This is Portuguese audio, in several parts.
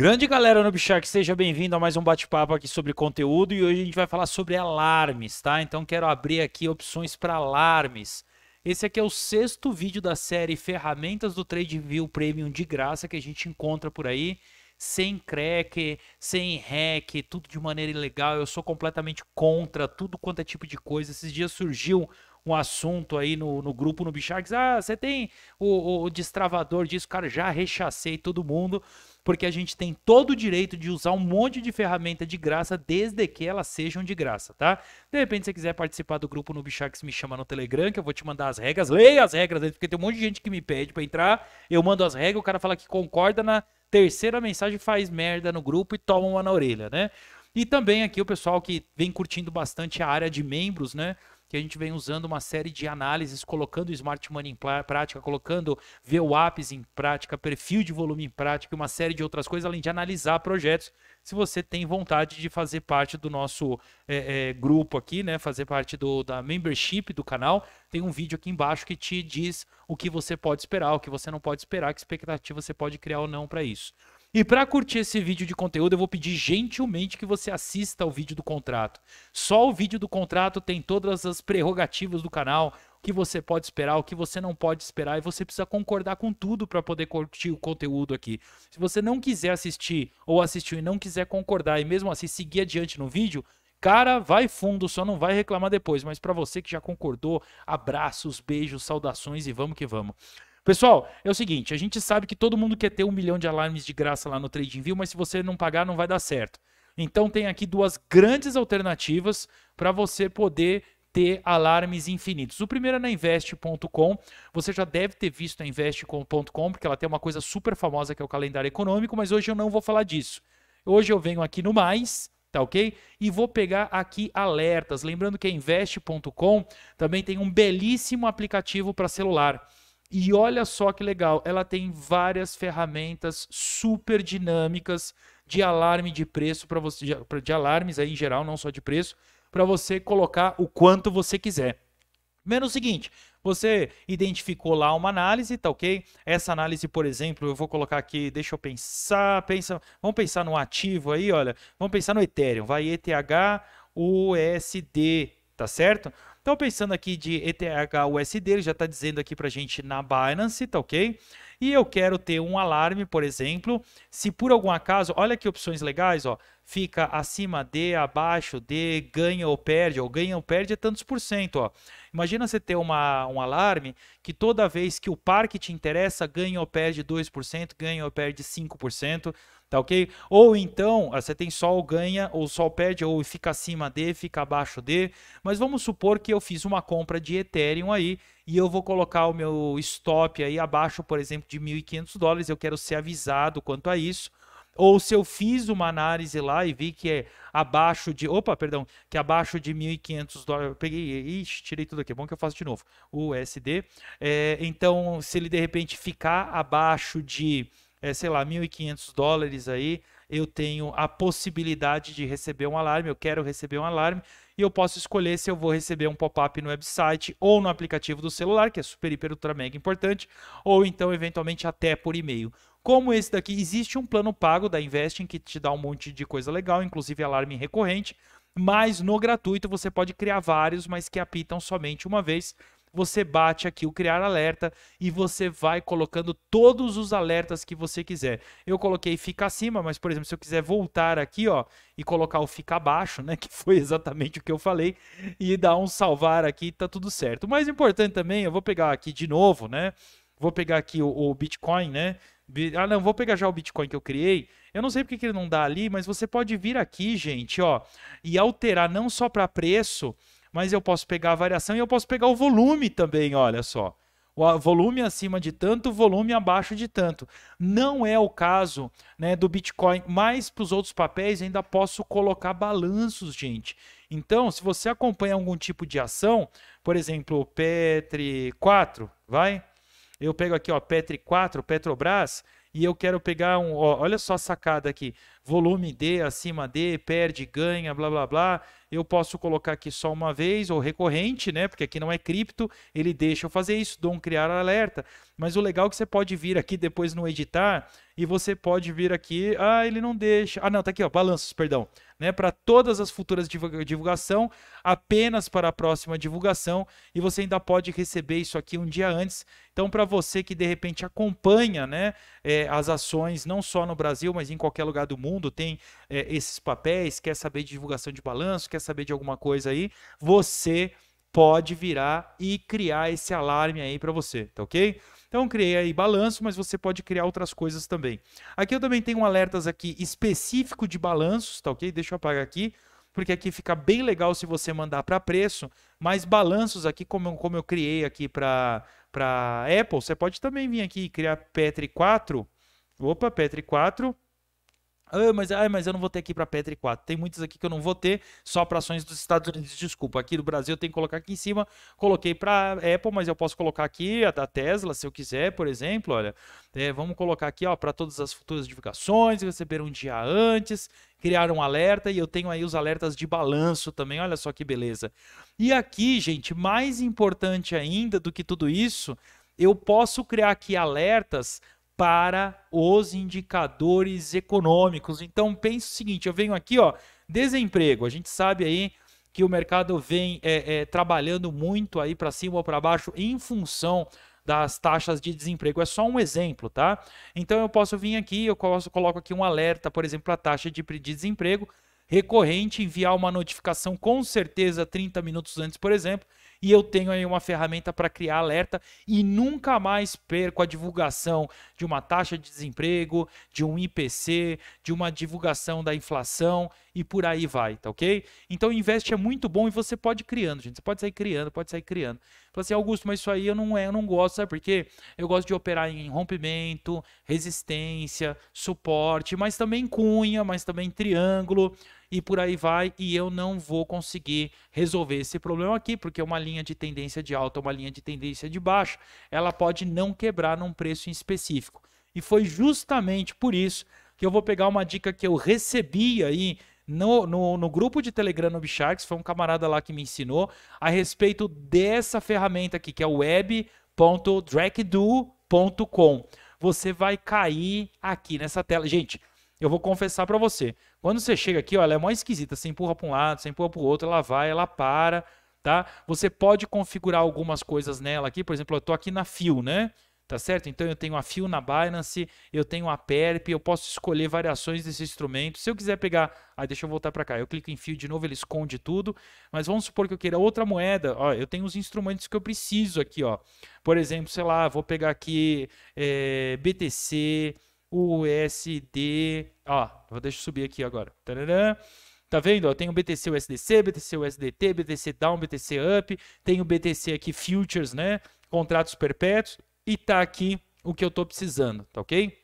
Grande galera no Bichark, seja bem-vindo a mais um bate-papo aqui sobre conteúdo e hoje a gente vai falar sobre alarmes, tá? Então quero abrir aqui opções para alarmes. Esse aqui é o sexto vídeo da série Ferramentas do TradeView Premium de graça que a gente encontra por aí, sem crack, sem hack, tudo de maneira ilegal. Eu sou completamente contra tudo quanto é tipo de coisa. Esses dias surgiu um assunto aí no, no grupo no Bicharks. Ah, você tem o, o destravador disso, cara. Já rechacei todo mundo porque a gente tem todo o direito de usar um monte de ferramenta de graça desde que elas sejam de graça, tá? De repente, se você quiser participar do grupo no Bichax, me chama no Telegram, que eu vou te mandar as regras. Leia as regras porque tem um monte de gente que me pede para entrar. Eu mando as regras, o cara fala que concorda na terceira mensagem, faz merda no grupo e toma uma na orelha, né? E também aqui o pessoal que vem curtindo bastante a área de membros, né? que a gente vem usando uma série de análises, colocando o Smart Money em prática, colocando VWAPs em prática, perfil de volume em prática, uma série de outras coisas, além de analisar projetos. Se você tem vontade de fazer parte do nosso é, é, grupo aqui, né, fazer parte do, da membership do canal, tem um vídeo aqui embaixo que te diz o que você pode esperar, o que você não pode esperar, que expectativa você pode criar ou não para isso. E para curtir esse vídeo de conteúdo, eu vou pedir gentilmente que você assista ao vídeo do contrato. Só o vídeo do contrato tem todas as prerrogativas do canal, o que você pode esperar, o que você não pode esperar, e você precisa concordar com tudo para poder curtir o conteúdo aqui. Se você não quiser assistir ou assistiu e não quiser concordar e mesmo assim seguir adiante no vídeo, Cara, vai fundo, só não vai reclamar depois. Mas para você que já concordou, abraços, beijos, saudações e vamos que vamos. Pessoal, é o seguinte: a gente sabe que todo mundo quer ter um milhão de alarmes de graça lá no TradingView, mas se você não pagar, não vai dar certo. Então tem aqui duas grandes alternativas para você poder ter alarmes infinitos. O primeiro é na invest.com. Você já deve ter visto a invest.com, porque ela tem uma coisa super famosa que é o calendário econômico, mas hoje eu não vou falar disso. Hoje eu venho aqui no mais, tá ok? E vou pegar aqui alertas. Lembrando que a invest.com também tem um belíssimo aplicativo para celular. E olha só que legal, ela tem várias ferramentas super dinâmicas de alarme de preço para você, de, de alarmes aí em geral, não só de preço, para você colocar o quanto você quiser. Menos o seguinte, você identificou lá uma análise, tá ok? Essa análise, por exemplo, eu vou colocar aqui, deixa eu pensar, pensa, vamos pensar no ativo aí, olha, vamos pensar no Ethereum, vai ETH, USD, tá certo? Então, pensando aqui de ETH USD, ele já está dizendo aqui para a gente na Binance, tá ok? E eu quero ter um alarme, por exemplo, se por algum acaso, olha que opções legais, ó, fica acima de, abaixo de, ganha ou perde, ou ganha ou perde é tantos por cento, ó. Imagina você ter uma, um alarme que toda vez que o par que te interessa ganha ou perde 2%, ganha ou perde 5%, Tá ok? Ou então, ah, você tem sol ganha, ou sol perde, ou fica acima de, fica abaixo de. Mas vamos supor que eu fiz uma compra de Ethereum aí e eu vou colocar o meu stop aí abaixo, por exemplo, de 1.500 dólares. Eu quero ser avisado quanto a isso ou se eu fiz uma análise lá e vi que é abaixo de, opa, perdão, que é abaixo de 1.500 dólares, eu peguei, ixi, tirei tudo aqui, é bom que eu faço de novo, USD, é, então se ele de repente ficar abaixo de é, sei lá, 1.500 dólares aí, eu tenho a possibilidade de receber um alarme, eu quero receber um alarme, e eu posso escolher se eu vou receber um pop-up no website ou no aplicativo do celular, que é super, hiper, ultra, mega importante, ou então, eventualmente, até por e-mail. Como esse daqui, existe um plano pago da Investing que te dá um monte de coisa legal, inclusive alarme recorrente, mas no gratuito você pode criar vários, mas que apitam somente uma vez você bate aqui o criar alerta e você vai colocando todos os alertas que você quiser. Eu coloquei fica acima, mas por exemplo, se eu quiser voltar aqui, ó, e colocar o fica abaixo, né, que foi exatamente o que eu falei, e dar um salvar aqui, tá tudo certo. O mais importante também, eu vou pegar aqui de novo, né? Vou pegar aqui o, o Bitcoin, né? Ah, não, vou pegar já o Bitcoin que eu criei. Eu não sei porque que ele não dá ali, mas você pode vir aqui, gente, ó, e alterar não só para preço, mas eu posso pegar a variação e eu posso pegar o volume também, olha só. O volume acima de tanto, volume abaixo de tanto. Não é o caso né, do Bitcoin, mas para os outros papéis ainda posso colocar balanços, gente. Então, se você acompanha algum tipo de ação, por exemplo, Petri 4, vai? Eu pego aqui, ó, Petri 4, Petrobras, e eu quero pegar um. Ó, olha só a sacada aqui: volume D acima D, perde, ganha, blá blá blá. Eu posso colocar aqui só uma vez ou recorrente, né? Porque aqui não é cripto, ele deixa eu fazer isso, dou um criar alerta. Mas o legal é que você pode vir aqui depois no editar e você pode vir aqui. Ah, ele não deixa. Ah, não, tá aqui, ó, balanços, perdão. Né, para todas as futuras divulgação, apenas para a próxima divulgação, e você ainda pode receber isso aqui um dia antes. Então, para você que de repente acompanha né, é, as ações, não só no Brasil, mas em qualquer lugar do mundo, tem é, esses papéis, quer saber de divulgação de balanço, quer saber de alguma coisa aí, você pode virar e criar esse alarme aí para você, tá ok? Então eu criei aí balanço, mas você pode criar outras coisas também. Aqui eu também tenho um alertas aqui específico de balanços, tá ok? Deixa eu apagar aqui porque aqui fica bem legal se você mandar para preço, mas balanços aqui, como, eu, como eu criei aqui para Apple, você pode também vir aqui e criar Petri 4, opa, Petri 4, ah, mas, ah, mas eu não vou ter aqui para Petri 4. Tem muitas aqui que eu não vou ter, só para ações dos Estados Unidos. Desculpa, aqui do Brasil eu tenho que colocar aqui em cima. Coloquei para Apple, mas eu posso colocar aqui a da Tesla, se eu quiser, por exemplo. Olha, é, vamos colocar aqui ó para todas as futuras divulgações, receber um dia antes, criar um alerta e eu tenho aí os alertas de balanço também. Olha só que beleza. E aqui, gente, mais importante ainda do que tudo isso, eu posso criar aqui alertas para os indicadores econômicos. Então pense o seguinte: eu venho aqui, ó, desemprego. A gente sabe aí que o mercado vem é, é, trabalhando muito aí para cima ou para baixo em função das taxas de desemprego. É só um exemplo, tá? Então eu posso vir aqui, eu posso, coloco aqui um alerta, por exemplo, a taxa de desemprego recorrente, enviar uma notificação com certeza 30 minutos antes, por exemplo, e eu tenho aí uma ferramenta para criar alerta e nunca mais perco a divulgação de uma taxa de desemprego, de um IPC, de uma divulgação da inflação e por aí vai, tá ok? Então investe é muito bom e você pode ir criando, gente. Você pode sair criando, pode sair criando. Fala assim, Augusto, mas isso aí eu não, é, eu não gosto, sabe por quê? Eu gosto de operar em rompimento, resistência, suporte, mas também cunha, mas também triângulo e por aí vai, e eu não vou conseguir resolver esse problema aqui, porque uma linha de tendência de alta, uma linha de tendência de baixa, ela pode não quebrar num preço em específico. E foi justamente por isso que eu vou pegar uma dica que eu recebi aí no, no, no, grupo de Telegram no Bicharks, foi um camarada lá que me ensinou a respeito dessa ferramenta aqui, que é o web.dragdo.com. Você vai cair aqui nessa tela. Gente, eu vou confessar para você. Quando você chega aqui, ó, ela é mó esquisita. Você empurra para um lado, você empurra para o outro, ela vai, ela para, tá? Você pode configurar algumas coisas nela aqui. Por exemplo, eu estou aqui na Fio, né? Tá certo? Então eu tenho a Fio na Binance, eu tenho a Perp, eu posso escolher variações desse instrumento. Se eu quiser pegar, ah, deixa eu voltar para cá. Eu clico em Fio de novo, ele esconde tudo. Mas vamos supor que eu queira outra moeda. Ó, eu tenho os instrumentos que eu preciso aqui, ó. Por exemplo, sei lá, vou pegar aqui é, eh, BTC, USD. Ó, vou deixa eu subir aqui agora. Tadadã. Tá vendo? Ó, tem o BTC USDC, BTC USDT, BTC Down, BTC Up. Tem o BTC aqui Futures, né? Contratos perpétuos. E tá aqui o que eu tô precisando, tá ok?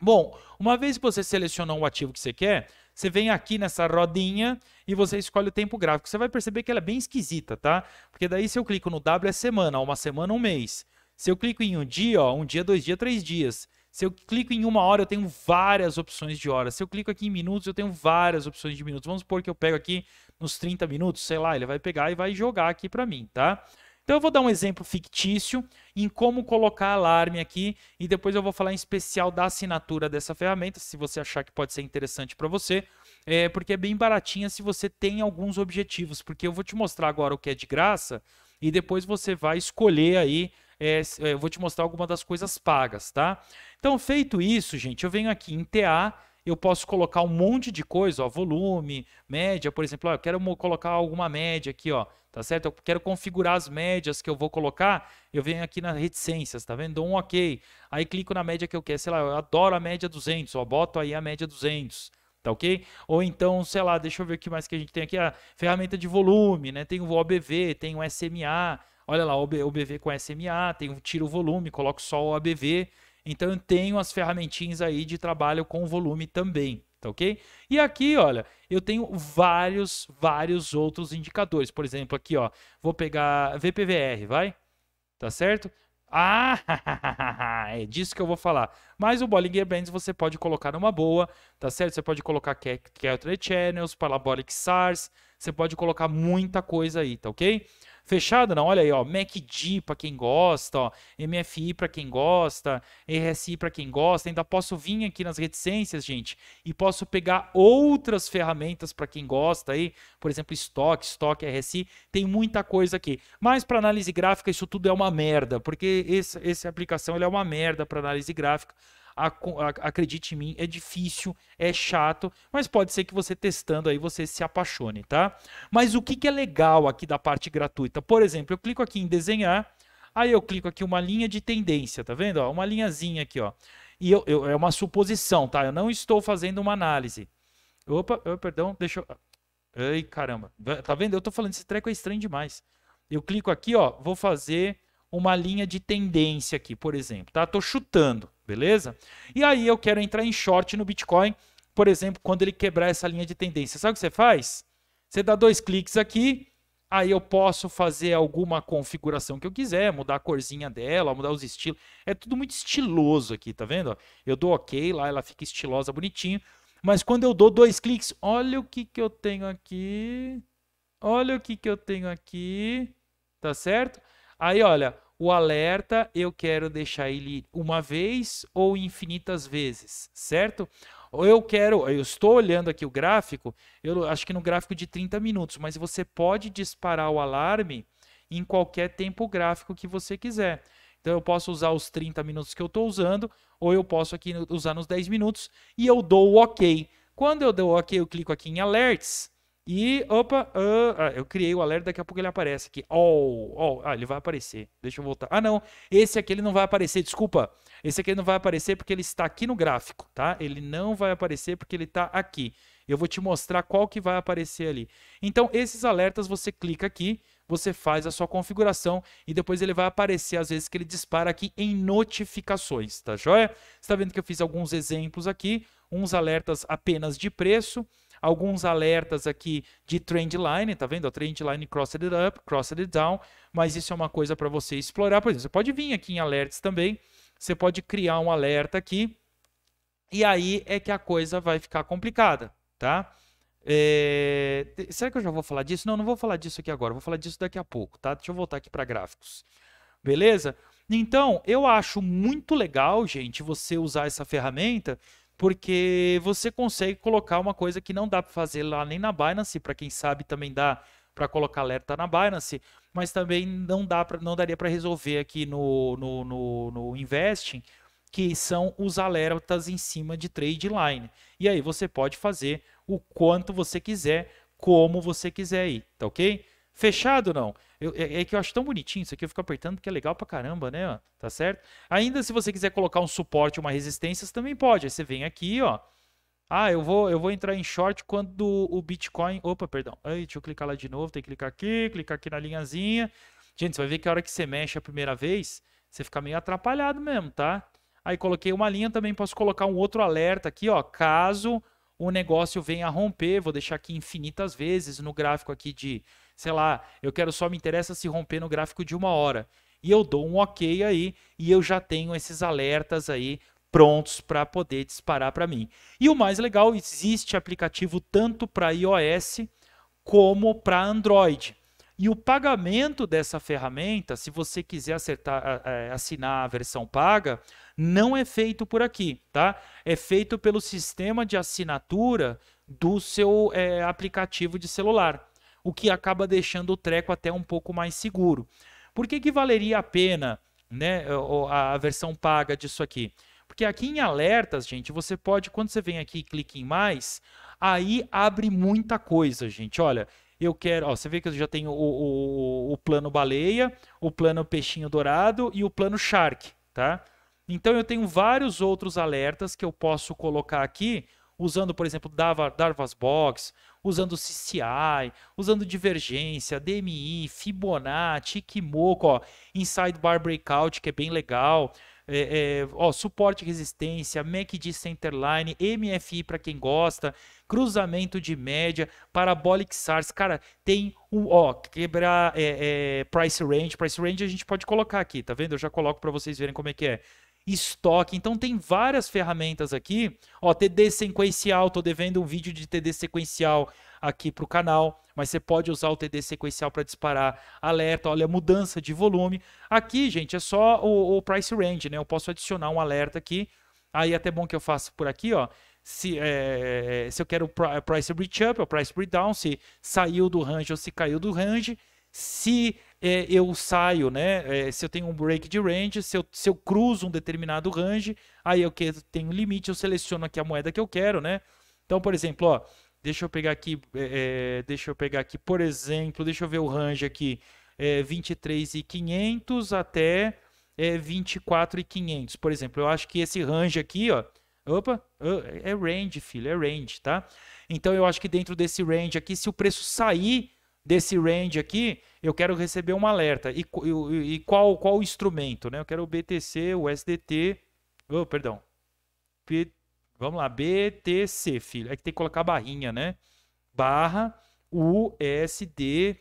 Bom, uma vez que você selecionou o ativo que você quer, você vem aqui nessa rodinha e você escolhe o tempo gráfico. Você vai perceber que ela é bem esquisita, tá? Porque daí se eu clico no W é semana, uma semana, um mês. Se eu clico em um dia, ó, um dia, dois dias, três dias. Se eu clico em uma hora, eu tenho várias opções de horas. Se eu clico aqui em minutos, eu tenho várias opções de minutos. Vamos supor que eu pego aqui nos 30 minutos, sei lá, ele vai pegar e vai jogar aqui para mim, tá? Então eu vou dar um exemplo fictício em como colocar alarme aqui e depois eu vou falar em especial da assinatura dessa ferramenta, se você achar que pode ser interessante para você, é, porque é bem baratinha se você tem alguns objetivos, porque eu vou te mostrar agora o que é de graça e depois você vai escolher aí, é, é eu vou te mostrar alguma das coisas pagas, tá? Então, feito isso, gente, eu venho aqui em TA, eu posso colocar um monte de coisa, ó, volume, média, por exemplo, ó, eu quero colocar alguma média aqui, ó, tá certo? Eu quero configurar as médias que eu vou colocar, eu venho aqui nas reticências, tá vendo? Dou um OK, aí clico na média que eu quero, sei lá, eu adoro a média 200, ó, boto aí a média 200, tá ok? Ou então, sei lá, deixa eu ver o que mais que a gente tem aqui, a ferramenta de volume, né? Tem o OBV, tem o SMA, olha lá, OBV com SMA, tem o tiro volume, coloco só o OBV, então eu tenho as ferramentinhas aí de trabalho com volume também, tá ok? E aqui, olha, eu tenho vários, vários outros indicadores. Por exemplo, aqui, ó, vou pegar VPVR, vai? Tá certo? Ah, é disso que eu vou falar. Mas o Bollinger Bands você pode colocar numa boa, tá certo? Você pode colocar Kettle Channels, Parabolic SARS, você pode colocar muita coisa aí, tá ok? Fechado não, olha aí, ó, MACD para quem gosta, ó, MFI para quem gosta, RSI para quem gosta. Ainda posso vir aqui nas reticências, gente, e posso pegar outras ferramentas para quem gosta aí, por exemplo, estoque, estoque RSI, tem muita coisa aqui. Mas para análise gráfica isso tudo é uma merda, porque esse, essa aplicação é uma merda para análise gráfica acredite em mim, é difícil, é chato, mas pode ser que você testando aí você se apaixone, tá? Mas o que, que é legal aqui da parte gratuita? Por exemplo, eu clico aqui em desenhar, aí eu clico aqui uma linha de tendência, tá vendo? Ó, uma linhazinha aqui, ó. E eu, eu, é uma suposição, tá? Eu não estou fazendo uma análise. Opa, eu, perdão, deixa eu... Ai, caramba. Tá vendo? Eu tô falando, esse treco é estranho demais. Eu clico aqui, ó, vou fazer uma linha de tendência aqui, por exemplo, tá? Tô chutando, beleza? E aí eu quero entrar em short no Bitcoin, por exemplo, quando ele quebrar essa linha de tendência. Sabe o que você faz? Você dá dois cliques aqui, aí eu posso fazer alguma configuração que eu quiser, mudar a corzinha dela, mudar os estilos. É tudo muito estiloso aqui, tá vendo? Eu dou OK lá, ela fica estilosa, bonitinho. Mas quando eu dou dois cliques, olha o que, que eu tenho aqui. Olha o que, que eu tenho aqui. Tá certo? Aí, olha, o alerta eu quero deixar ele uma vez ou infinitas vezes, certo? Ou eu quero, eu estou olhando aqui o gráfico, eu acho que no gráfico de 30 minutos, mas você pode disparar o alarme em qualquer tempo gráfico que você quiser. Então eu posso usar os 30 minutos que eu estou usando, ou eu posso aqui usar nos 10 minutos e eu dou o OK. Quando eu dou o OK, eu clico aqui em alerts e, opa, uh, eu criei o alerta, daqui a pouco ele aparece aqui. Oh, oh, ah, ele vai aparecer. Deixa eu voltar. Ah, não, esse aqui ele não vai aparecer, desculpa. Esse aqui ele não vai aparecer porque ele está aqui no gráfico, tá? Ele não vai aparecer porque ele está aqui. Eu vou te mostrar qual que vai aparecer ali. Então, esses alertas você clica aqui, você faz a sua configuração e depois ele vai aparecer às vezes que ele dispara aqui em notificações, tá joia? Você está vendo que eu fiz alguns exemplos aqui, uns alertas apenas de preço, alguns alertas aqui de trend line, tá vendo? A trend line crossed up, crossed down, mas isso é uma coisa para você explorar. Por exemplo, você pode vir aqui em alerts também, você pode criar um alerta aqui, e aí é que a coisa vai ficar complicada, tá? É... Será que eu já vou falar disso? Não, não vou falar disso aqui agora, vou falar disso daqui a pouco, tá? Deixa eu voltar aqui para gráficos. Beleza? Então, eu acho muito legal, gente, você usar essa ferramenta porque você consegue colocar uma coisa que não dá para fazer lá nem na Binance, para quem sabe também dá para colocar alerta na Binance, mas também não dá pra, não daria para resolver aqui no, no, no, no investing, que são os alertas em cima de trade line. E aí você pode fazer o quanto você quiser, como você quiser aí, tá OK? Fechado não? Eu, é, é, que eu acho tão bonitinho isso aqui, eu fico apertando que é legal pra caramba, né? tá certo? Ainda se você quiser colocar um suporte, uma resistência, você também pode. Aí você vem aqui, ó. Ah, eu vou, eu vou entrar em short quando o Bitcoin. Opa, perdão. Ai, deixa eu clicar lá de novo. Tem que clicar aqui, clicar aqui na linhazinha. Gente, você vai ver que a hora que você mexe a primeira vez, você fica meio atrapalhado mesmo, tá? Aí coloquei uma linha também, posso colocar um outro alerta aqui, ó. Caso o negócio venha a romper, vou deixar aqui infinitas vezes no gráfico aqui de sei lá, eu quero só me interessa se romper no gráfico de uma hora. E eu dou um OK aí e eu já tenho esses alertas aí prontos para poder disparar para mim. E o mais legal, existe aplicativo tanto para iOS como para Android. E o pagamento dessa ferramenta, se você quiser acertar, assinar a versão paga, não é feito por aqui, tá? É feito pelo sistema de assinatura do seu é, aplicativo de celular o que acaba deixando o treco até um pouco mais seguro. Por que, que valeria a pena né, a versão paga disso aqui? Porque aqui em alertas, gente, você pode, quando você vem aqui e clica em mais, aí abre muita coisa, gente. Olha, eu quero. Ó, você vê que eu já tenho o, o, o, plano baleia, o plano peixinho dourado e o plano shark, tá? Então eu tenho vários outros alertas que eu posso colocar aqui usando, por exemplo, Darvas Box, usando CCI, usando divergência, DMI, Fibonacci, Kimoku, ó, Inside Bar Breakout, que é bem legal. É, é, ó, suporte resistência, MACD Centerline, MFI para quem gosta, cruzamento de média, Parabolic SARS, cara, tem um, ó, quebrar é, é, Price Range, Price Range a gente pode colocar aqui, tá vendo? Eu já coloco para vocês verem como é que é estoque. Então tem várias ferramentas aqui. Ó, TD sequencial, tô devendo um vídeo de TD sequencial aqui para o canal, mas você pode usar o TD sequencial para disparar alerta, olha, mudança de volume. Aqui, gente, é só o, o, price range, né? Eu posso adicionar um alerta aqui. Aí é até bom que eu faça por aqui, ó. Se, é, se eu quero price breach up é ou price breakdown, down, se saiu do range ou se caiu do range. Se é, eu saio, né? É, se eu tenho um break de range, se eu, se eu cruzo um determinado range, aí eu que, tenho um limite, eu seleciono aqui a moeda que eu quero, né? Então, por exemplo, ó, deixa eu pegar aqui, é, é deixa eu pegar aqui, por exemplo, deixa eu ver o range aqui, é, 23,500 até é, 24,500, por exemplo. Eu acho que esse range aqui, ó, opa, é range, filho, é range, tá? Então, eu acho que dentro desse range aqui, se o preço sair desse range aqui, eu quero receber um alerta. E, e, e qual, qual instrumento? Né? Eu quero o BTC, o SDT. Oh, perdão. P, vamos lá, BTC, filho. É que tem que colocar barrinha, né? Barra USDT,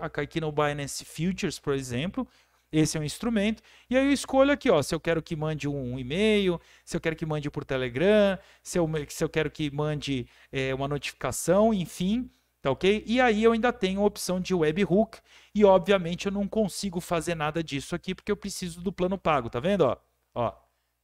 aqui no Binance Futures, por exemplo. Esse é um instrumento. E aí eu escolho aqui, ó, se eu quero que mande um, um e-mail, se eu quero que mande por Telegram, se eu, se eu quero que mande é, uma notificação, enfim. Tá ok? E aí eu ainda tenho a opção de webhook e obviamente eu não consigo fazer nada disso aqui porque eu preciso do plano pago, tá vendo? Ó, ó.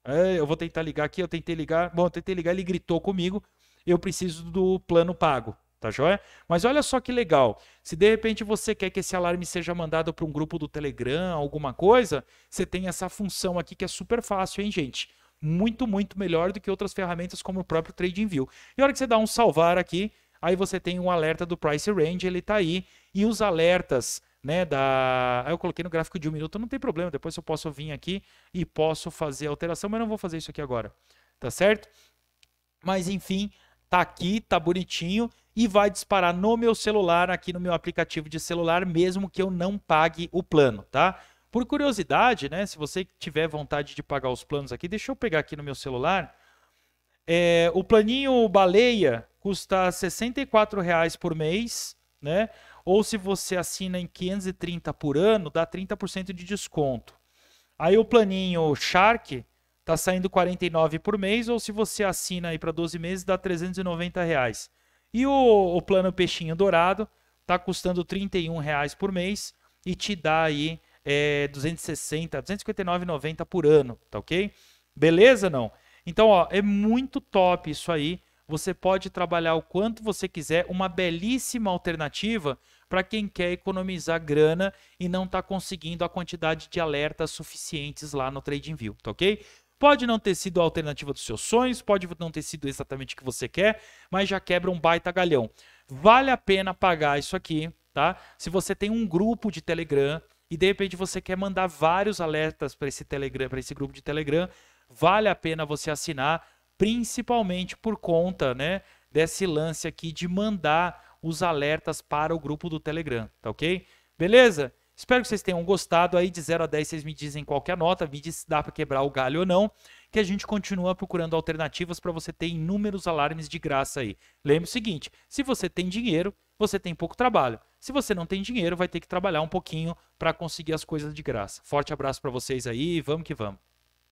É, eu vou tentar ligar aqui, eu tentei ligar, bom, eu tentei ligar, ele gritou comigo, eu preciso do plano pago, tá joia? Mas olha só que legal, se de repente você quer que esse alarme seja mandado para um grupo do Telegram, alguma coisa, você tem essa função aqui que é super fácil, hein, gente? Muito, muito melhor do que outras ferramentas como o próprio TradingView. E a hora que você dá um salvar aqui, Aí você tem um alerta do price range, ele está aí. E os alertas né, da... Eu coloquei no gráfico de um minuto, não tem problema. Depois eu posso vir aqui e posso fazer a alteração, mas não vou fazer isso aqui agora. Tá certo? Mas enfim, tá aqui, tá bonitinho e vai disparar no meu celular, aqui no meu aplicativo de celular, mesmo que eu não pague o plano, tá? Por curiosidade, né? Se você tiver vontade de pagar os planos aqui, deixa eu pegar aqui no meu celular. É, o planinho baleia, custa R$ 64,00 por mês, né? Ou se você assina em 530 por ano, dá 30% de desconto. Aí o planinho Shark tá saindo 49 por mês, ou se você assina aí para 12 meses, dá 390 reais. E o, o plano Peixinho Dourado tá custando 31 reais por mês e te dá aí é, 260, 259,90 por ano, tá ok? Beleza não? Então, ó, é muito top isso aí. Você pode trabalhar o quanto você quiser, uma belíssima alternativa para quem quer economizar grana e não está conseguindo a quantidade de alertas suficientes lá no TradingView, tá ok? Pode não ter sido a alternativa dos seus sonhos, pode não ter sido exatamente o que você quer, mas já quebra um baita galhão. Vale a pena pagar isso aqui, tá? Se você tem um grupo de Telegram e de repente você quer mandar vários alertas para esse Telegram, para esse grupo de Telegram, vale a pena você assinar principalmente por conta, né, desse lance aqui de mandar os alertas para o grupo do Telegram, tá ok? Beleza? Espero que vocês tenham gostado aí, de 0 a 10 vocês me dizem qual é a nota, me diz se dá para quebrar o galho ou não, que a gente continua procurando alternativas para você ter inúmeros alarmes de graça aí. Lembre o seguinte, se você tem dinheiro, você tem pouco trabalho. Se você não tem dinheiro, vai ter que trabalhar um pouquinho para conseguir as coisas de graça. Forte abraço para vocês aí, vamos que vamos.